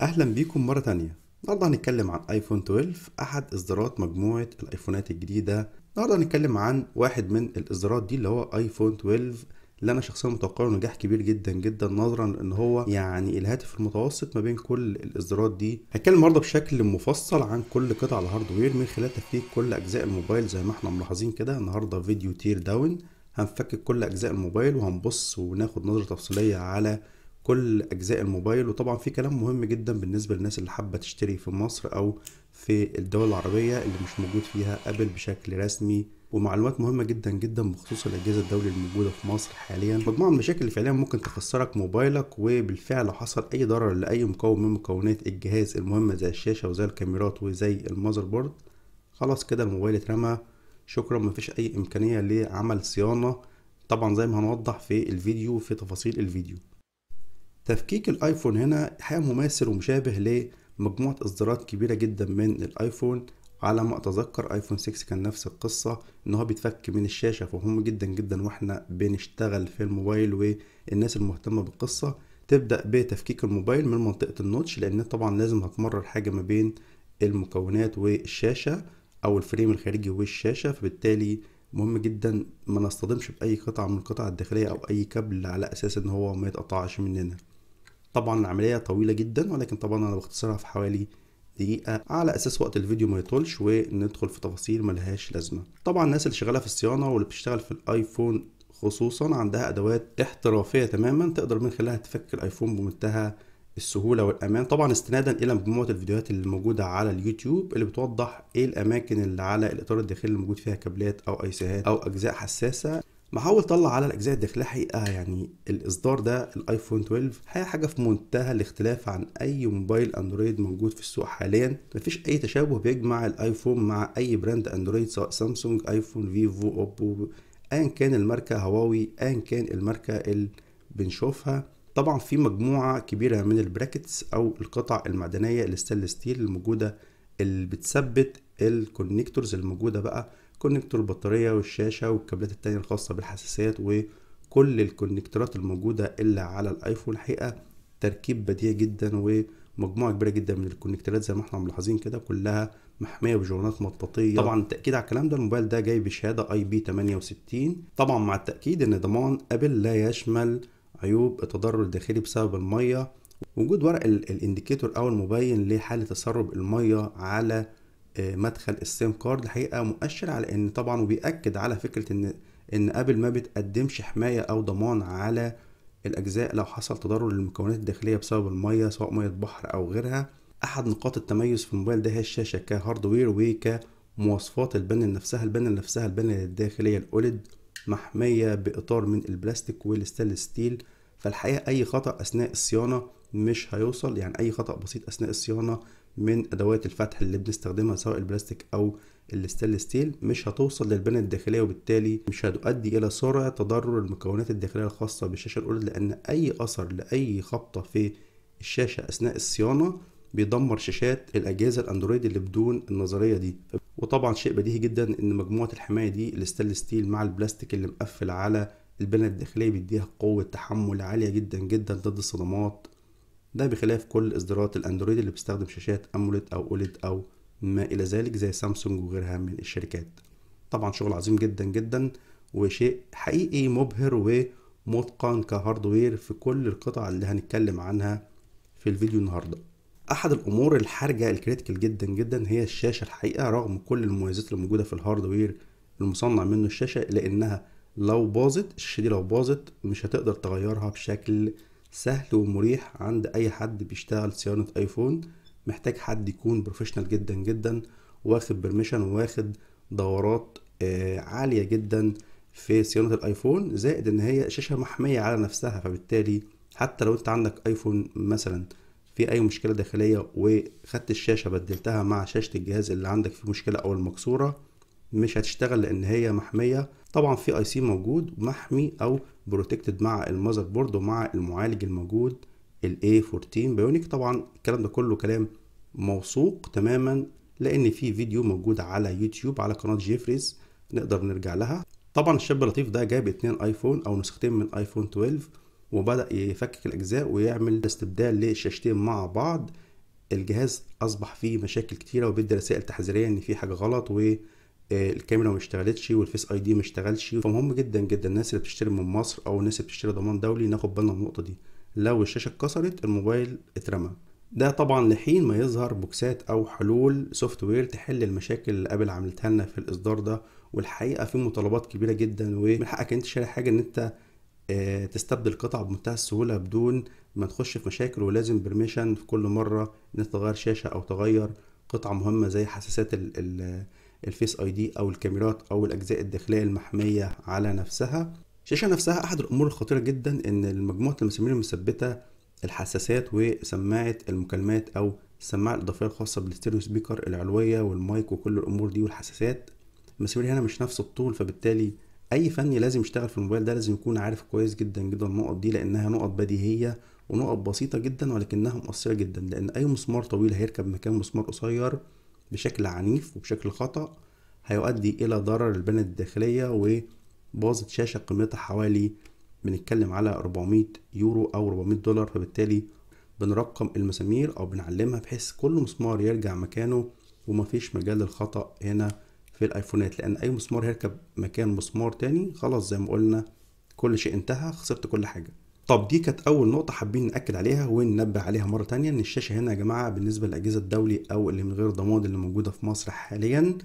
اهلا بيكم مرة تانية النهاردة هنتكلم عن ايفون 12 احد اصدارات مجموعة الايفونات الجديدة النهاردة هنتكلم عن واحد من الاصدارات دي اللي هو ايفون 12 اللي انا شخصيا متوقع نجاح كبير جدا جدا نظرا لان هو يعني الهاتف المتوسط ما بين كل الاصدارات دي هتكلم النهارده بشكل مفصل عن كل قطع الهاردوير من خلال تفكيك كل اجزاء الموبايل زي ما احنا ملاحظين كده النهارده فيديو تير داون هنفكك كل اجزاء الموبايل وهنبص وناخد نظره تفصيليه على كل اجزاء الموبايل وطبعا في كلام مهم جدا بالنسبه للناس اللي حابه تشتري في مصر او في الدول العربيه اللي مش موجود فيها ابل بشكل رسمي ومعلومات مهمه جدا جدا بخصوص الاجهزه الدوليه الموجوده في مصر حاليا مجموعه من المشاكل اللي فعليا ممكن تخسرك موبايلك وبالفعل لو حصل اي ضرر لاي مكون من مكونات الجهاز المهمه زي الشاشه وزي الكاميرات وزي المذر بورد خلاص كده الموبايل اترمى شكرا مفيش اي امكانيه لعمل صيانه طبعا زي ما هنوضح في الفيديو في تفاصيل الفيديو تفكيك الايفون هنا حقيقة مماثل ومشابه لمجموعة اصدارات كبيرة جدا من الايفون على ما اتذكر ايفون 6 كان نفس القصة ان هو بيتفك من الشاشة فمهم جدا جدا واحنا بنشتغل في الموبايل والناس المهتمة بالقصة تبدأ بتفكيك الموبايل من منطقة النوتش لان طبعا لازم هتمرر حاجة ما بين المكونات والشاشة او الفريم الخارجي والشاشة فبالتالي مهم جدا ما نصطدمش بأي قطعة من القطع الداخلية او اي كابل على اساس ان هو ما يتقطعش مننا طبعا العملية طويلة جدا ولكن طبعا انا بختصرها في حوالي دقيقة على أساس وقت الفيديو ما يطولش وندخل في تفاصيل ملهاش لازمة طبعا الناس اللي شغالة في الصيانة واللي بتشتغل في الآيفون خصوصا عندها أدوات احترافية تماما تقدر من خلالها تفك الآيفون بمنتهى السهولة والأمان طبعا استنادا إلى مجموعة الفيديوهات اللي موجودة على اليوتيوب اللي بتوضح إيه الأماكن اللي على الإطار الداخلي اللي موجود فيها كابلات أو أيسيهات أو أجزاء حساسة محاول اطلع على الاجزاء الداخليه حقيقه يعني الاصدار ده الايفون 12 حقيقه حاجه في منتهى الاختلاف عن اي موبايل اندرويد موجود في السوق حاليا مفيش اي تشابه بيجمع الايفون مع اي براند اندرويد سواء سامسونج ايفون فيفو اوبو ايا كان الماركه هواوي ايا كان الماركه اللي بنشوفها طبعا في مجموعه كبيره من البراكتس او القطع المعدنيه الستانلس ستيل الموجوده اللي بتثبت الكونكتورز الموجوده بقى كونكتور البطاريه والشاشه والكابلات التانية الخاصه بالحساسات وكل الكونكتورات الموجوده اللي على الايفون الحقيقه تركيب بديع جدا ومجموعه كبيره جدا من الكونكتورات زي ما احنا ملاحظين كده كلها محميه بجوانات مطاطيه طبعا التاكيد على الكلام ده الموبايل ده جاي بشهاده اي بي 68 طبعا مع التاكيد ان ضمان ابل لا يشمل عيوب التضرر الداخلي بسبب الميه وجود ورق الانديكيتور او المبين لحاله تسرب الميه على مدخل السيم كارد الحقيقه مؤشر على ان طبعا وبيأكد على فكره ان ان ابل ما بتقدمش حمايه او ضمان على الاجزاء لو حصل تضرر للمكونات الداخليه بسبب الميه سواء ميه بحر او غيرها احد نقاط التميز في الموبايل ده هي الشاشه كهاردوير وكمواصفات البانل نفسها البانل نفسها البانل الداخليه الاولد محميه باطار من البلاستيك والستانلس ستيل فالحقيقه اي خطا اثناء الصيانه مش هيوصل يعني اي خطا بسيط اثناء الصيانه من ادوات الفتح اللي بنستخدمها سواء البلاستيك او الستانلس ستيل مش هتوصل للبنى الداخليه وبالتالي مش هتؤدي الى سرعه تضرر المكونات الداخليه الخاصه بالشاشه الاولد لان اي اثر لاي خبطه في الشاشه اثناء الصيانه بيدمر شاشات الاجهزه الاندرويد اللي بدون النظريه دي وطبعا شيء بديهي جدا ان مجموعه الحمايه دي الستانلس ستيل مع البلاستيك اللي مقفل على البنى الداخليه بيديها قوه تحمل عاليه جدا جدا ضد الصدمات ده بخلاف كل اصدارات الاندرويد اللي بتستخدم شاشات اموليد او اوليد او ما الى ذلك زي سامسونج وغيرها من الشركات طبعا شغل عظيم جدا جدا وشيء حقيقي مبهر ومتقن كهاردوير في كل القطع اللي هنتكلم عنها في الفيديو النهارده احد الامور الحرجه الكريتيكال جدا جدا هي الشاشه الحقيقه رغم كل المميزات اللي موجوده في الهاردوير المصنع منه الشاشه الا انها لو باظت الشاشه دي لو باظت مش هتقدر تغيرها بشكل سهل ومريح عند اي حد بيشتغل صيانة ايفون محتاج حد يكون بروفيشنال جدا جدا واخد برميشن واخد دورات آه، عالية جدا في صيانة الايفون زائد ان هي شاشة محمية على نفسها فبالتالي حتى لو انت عندك ايفون مثلا في اي مشكلة داخلية وخدت الشاشة بدلتها مع شاشة الجهاز اللي عندك في مشكلة او المكسورة مش هتشتغل لان هي محميه طبعا في اي سي موجود محمي او بروتكتد مع المذر بورد ومع المعالج الموجود الاي 14 بايونيك طبعا الكلام ده كله كلام موثوق تماما لان في فيديو موجود على يوتيوب على قناه جيفريز نقدر نرجع لها طبعا الشاب اللطيف ده جاب اتنين ايفون او نسختين من ايفون 12 وبدا يفكك الاجزاء ويعمل استبدال للشاشتين مع بعض الجهاز اصبح فيه مشاكل كتيره وبيدي رسائل تحذيريه ان في حاجه غلط و آه، الكاميرا ما اشتغلتش والفيس اي دي ما اشتغلش فمهم جدا جدا الناس اللي بتشتري من مصر او الناس اللي بتشتري ضمان دولي ناخد بالنا من النقطه دي لو الشاشه اتكسرت الموبايل اترمى ده طبعا لحين ما يظهر بوكسات او حلول سوفت وير تحل المشاكل اللي ابل عملتها لنا في الاصدار ده والحقيقه في مطالبات كبيره جدا ومن حقك انت تشتري حاجه ان انت آه، تستبدل قطع بمنتهى السهوله بدون ما تخش في مشاكل ولازم برميشن في كل مره ان انت تغير شاشه او تغير قطعه مهمه زي حساسات ال الفيس اي دي او الكاميرات او الاجزاء الداخليه المحميه على نفسها الشاشه نفسها احد الامور الخطيره جدا ان مجموعه المسامير المثبته الحساسات وسماعه المكالمات او السماعه الاضافيه الخاصه بالستيريو سبيكر العلويه والمايك وكل الامور دي والحساسات المسامير هنا مش نفس الطول فبالتالي اي فني لازم يشتغل في الموبايل ده لازم يكون عارف كويس جدا جدا النقط دي لانها نقط بديهيه ونقط بسيطه جدا ولكنها مؤثره جدا لان اي مسمار طويل هيركب مكان مسمار قصير بشكل عنيف وبشكل خطأ هيؤدي إلى ضرر البنية الداخلية وباظة شاشة قيمتها حوالي بنتكلم على 400 يورو أو 400 دولار فبالتالي بنرقم المسامير أو بنعلمها بحيث كل مسمار يرجع مكانه ومفيش مجال للخطأ هنا في الأيفونات لأن أي مسمار هيركب مكان مسمار تاني خلاص زي ما قلنا كل شيء انتهى خسرت كل حاجة طب دي كانت اول نقطه حابين ناكد عليها وننبه عليها مره تانية ان الشاشه هنا يا جماعه بالنسبه للاجهزه الدولي او اللي من غير ضمان اللي موجوده في مصر حاليا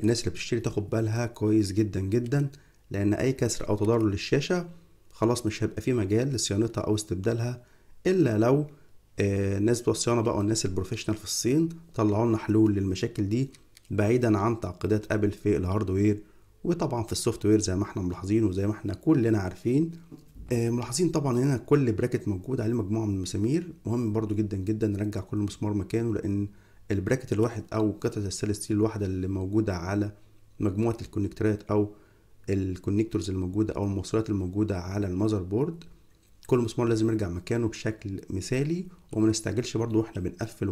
الناس اللي بتشتري تاخد بالها كويس جدا جدا لان اي كسر او تضرر للشاشه خلاص مش هيبقى في مجال لصيانتها او استبدالها الا لو آه، الناس بتوع الصيانه بقى والناس البروفيشنال في الصين طلعوا لنا حلول للمشاكل دي بعيدا عن تعقيدات ابل في الهاردوير وطبعا في السوفت وير زي ما احنا ملاحظين وزي ما احنا كلنا عارفين آه، ملاحظين طبعا هنا كل براكت موجود عليه مجموعه من المسامير مهم برضو جدا جدا نرجع كل مسمار مكانه لان البراكت الواحد او قطعه ستيل الواحده اللي موجوده على مجموعه الكونكترات او الكونكتورز الموجوده او الموصلات الموجوده على المذر بورد كل مسمار لازم يرجع مكانه بشكل مثالي وما نستعجلش برضو واحنا بنقفل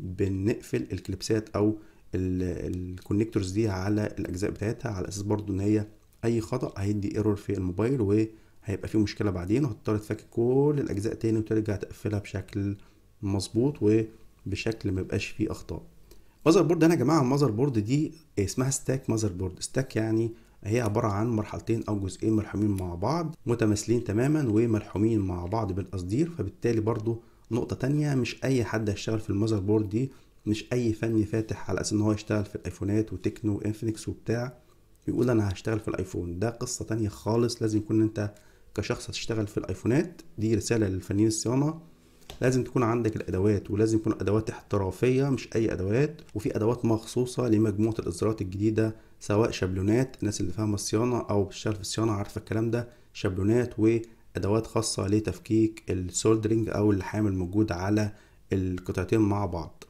وبنقفل الكليبسات او الكونكتورز دي على الاجزاء بتاعتها على اساس برضو ان هي اي خطا هيدي ايرور في الموبايل و هيبقى في مشكله بعدين وهتضطر تفك كل الاجزاء تاني وترجع تقفلها بشكل مظبوط وبشكل ما يبقاش فيه اخطاء ماذر بورد انا يا جماعه المذر بورد دي اسمها ستاك ماذر بورد ستاك يعني هي عبارة عن مرحلتين أو جزئين ملحومين مع بعض متماثلين تماما وملحومين مع بعض بالقصدير فبالتالي برضو نقطة تانية مش أي حد هيشتغل في المذر بورد دي مش أي فني فاتح على أساس إن هو يشتغل في الأيفونات وتكنو وإنفينكس وبتاع يقول أنا هشتغل في الأيفون ده قصة تانية خالص لازم يكون أنت كشخص هتشتغل في الايفونات دي رساله للفنيين الصيانه لازم تكون عندك الادوات ولازم يكون ادوات احترافيه مش اي ادوات وفي ادوات مخصوصه لمجموعه الاصدارات الجديده سواء شابلونات الناس اللي فاهمه الصيانه او بتشتغل في الصيانه عارفه الكلام ده شابلونات وادوات خاصه لتفكيك السولدرنج او اللحام الموجود على القطعتين مع بعض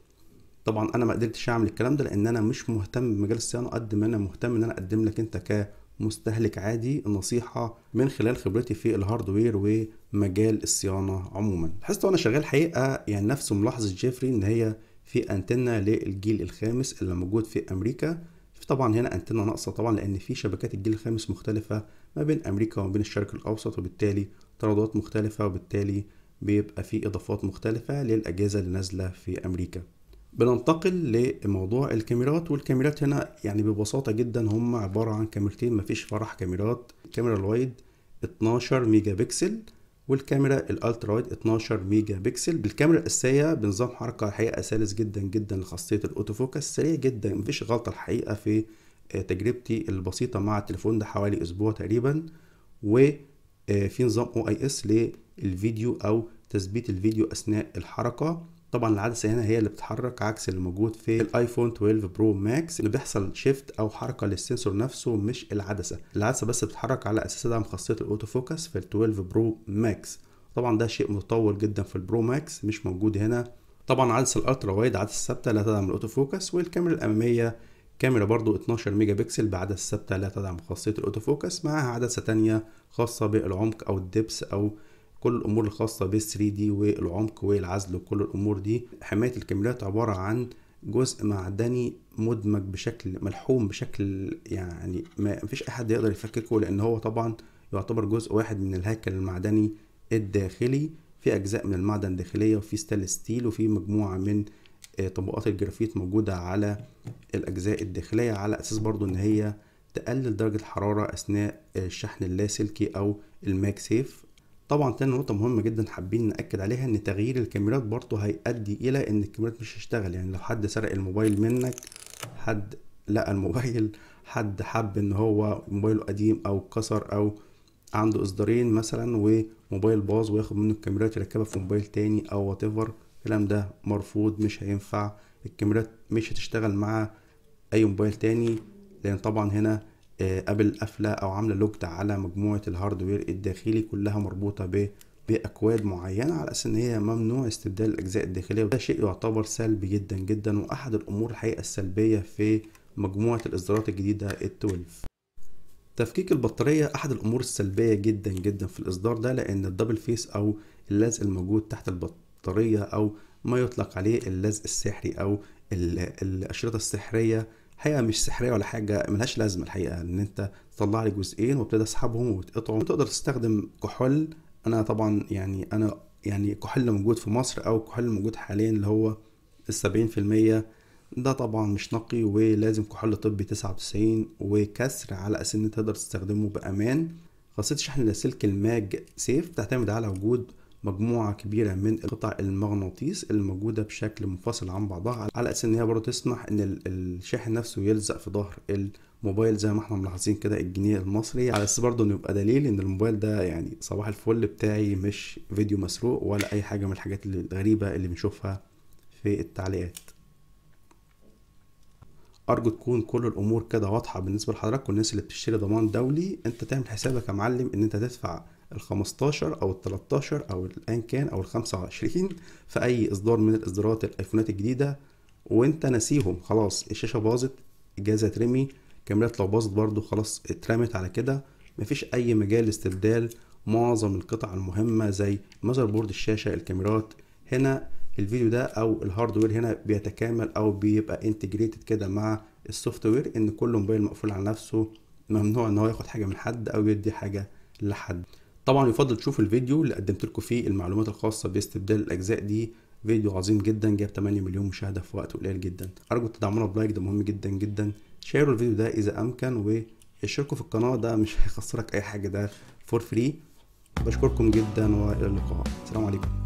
طبعا انا ما قدرتش اعمل الكلام ده لان انا مش مهتم بمجال الصيانه قد ما انا مهتم ان انا اقدم لك انت ك مستهلك عادي النصيحة من خلال خبرتي في الهاردوير ومجال الصيانة عموما لاحظت وانا شغال حقيقة يعني نفس ملاحظة جيفري ان هي في انتنة للجيل الخامس اللي موجود في امريكا في طبعا هنا انتنة ناقصة طبعا لان في شبكات الجيل الخامس مختلفة ما بين امريكا وما بين الشرق الاوسط وبالتالي ترددات مختلفة وبالتالي بيبقى في اضافات مختلفة للاجهزة اللي نازلة في امريكا بننتقل لموضوع الكاميرات والكاميرات هنا يعني ببساطة جدا هم عبارة عن كاميرتين مفيش فرح كاميرات الكاميرا الوايد 12 ميجا بكسل والكاميرا الالترا وايد 12 ميجا بكسل بالكاميرا الاساسيه بنظام حركه الحقيقه سلس جدا جدا لخاصيه الاوتوفوكس سريع جدا مفيش غلطه الحقيقه في آه، تجربتي البسيطه مع التليفون ده حوالي اسبوع تقريبا وفي آه، نظام او اي اس للفيديو او تثبيت الفيديو اثناء الحركه طبعا العدسه هنا هي اللي بتتحرك عكس اللي موجود في الايفون 12 برو ماكس اللي بيحصل شيفت او حركه للسنسور نفسه مش العدسه العدسه بس بتتحرك على اساس دعم خاصيه الاوتو فوكس في ال 12 برو ماكس طبعا ده شيء متطور جدا في البرو ماكس مش موجود هنا طبعا عدسه الالترا وايد عدسه ثابته لا تدعم الاوتو فوكس والكاميرا الاماميه كاميرا برضو 12 ميجا بكسل بعدسه ثابته لا تدعم خاصيه الاوتو فوكس معاها عدسه ثانيه خاصه بالعمق او الدبس او كل الامور الخاصه بال 3 دي والعمق والعزل وكل الامور دي حمايه الكاميرات عباره عن جزء معدني مدمج بشكل ملحوم بشكل يعني ما فيش احد يقدر يفككه لان هو طبعا يعتبر جزء واحد من الهيكل المعدني الداخلي في اجزاء من المعدن داخليه وفي ستال ستيل وفي مجموعه من آه، طبقات الجرافيت موجوده على الاجزاء الداخليه على اساس برضو ان هي تقلل درجه الحراره اثناء الشحن اللاسلكي او الماك سيف طبعا تاني نقطه مهمه جدا حابين ناكد عليها ان تغيير الكاميرات برضه هيؤدي الى ان الكاميرات مش هتشتغل يعني لو حد سرق الموبايل منك حد لقى الموبايل حد حب ان هو موبايله قديم او اتكسر او عنده اصدارين مثلا وموبايل باظ وياخد منه الكاميرات يركبها في موبايل تاني او وات الكلام ده مرفوض مش هينفع الكاميرات مش هتشتغل مع اي موبايل تاني لان طبعا هنا ابل آه، قافله او عامله لوكت على مجموعه الهاردوير الداخلي كلها مربوطه ب باكواد معينه على اساس ان هي ممنوع استبدال الاجزاء الداخليه وده شيء يعتبر سلبي جدا جدا واحد الامور الحقيقه السلبيه في مجموعه الاصدارات الجديده ال 12 تفكيك البطاريه احد الامور السلبيه جدا جدا في الاصدار ده لان الدبل فيس او اللزق الموجود تحت البطاريه او ما يطلق عليه اللزق السحري او الاشرطه السحريه حقيقه مش سحريه ولا حاجه ملهاش لازمه الحقيقه ان انت تطلع لي جزئين وابتدي اسحبهم وتقطعهم تقدر تستخدم كحول انا طبعا يعني انا يعني كحول موجود في مصر او كحول موجود حاليا اللي هو السبعين في المية ده طبعا مش نقي ولازم كحول طبي تسعة وتسعين وكسر على أساس إن تقدر تستخدمه بأمان خاصية شحن لاسلكي الماج سيف بتعتمد على وجود مجموعة كبيرة من قطع المغناطيس الموجودة بشكل منفصل عن بعضها على أساس إن هي برضه تسمح إن الشاحن نفسه يلزق في ظهر الموبايل زي ما احنا ملاحظين كده الجنيه المصري على أساس برضه إنه يبقى دليل إن الموبايل ده يعني صباح الفل بتاعي مش فيديو مسروق ولا أي حاجة من الحاجات الغريبة اللي بنشوفها في التعليقات ارجو تكون كل الامور كده واضحه بالنسبه لحضرتك والناس اللي بتشتري ضمان دولي انت تعمل حسابك يا معلم ان انت تدفع ال 15 او ال 13 او الان كان او ال 25 في اي اصدار من الاصدارات الايفونات الجديده وانت ناسيهم خلاص الشاشه باظت الجهاز هيترمي الكاميرات لو باظت برده خلاص اترمت على كده مفيش اي مجال لاستبدال معظم القطع المهمه زي مذر بورد الشاشه الكاميرات هنا الفيديو ده او الهاردوير هنا بيتكامل او بيبقى انتجريتد كده مع السوفت وير ان كل موبايل مقفول على نفسه ممنوع ان هو ياخد حاجه من حد او يدي حاجه لحد طبعا يفضل تشوفوا الفيديو اللي قدمت لكم فيه المعلومات الخاصه باستبدال الاجزاء دي فيديو عظيم جدا جاب 8 مليون مشاهده في وقت قليل جدا ارجو تدعمونا بلايك ده مهم جدا جدا شيروا الفيديو ده اذا امكن واشتركوا في القناه ده مش هيخسرك اي حاجه ده فور فري بشكركم جدا والى اللقاء السلام عليكم